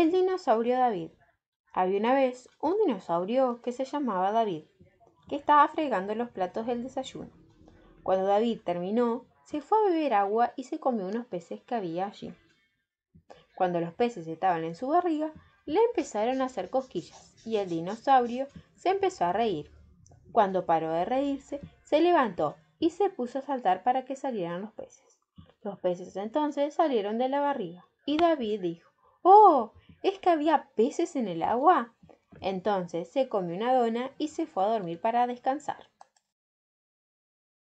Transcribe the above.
El dinosaurio David. Había una vez un dinosaurio que se llamaba David, que estaba fregando los platos del desayuno. Cuando David terminó, se fue a beber agua y se comió unos peces que había allí. Cuando los peces estaban en su barriga, le empezaron a hacer cosquillas y el dinosaurio se empezó a reír. Cuando paró de reírse, se levantó y se puso a saltar para que salieran los peces. Los peces entonces salieron de la barriga y David dijo, ¡Oh! ¿Es que había peces en el agua? Entonces se comió una dona y se fue a dormir para descansar.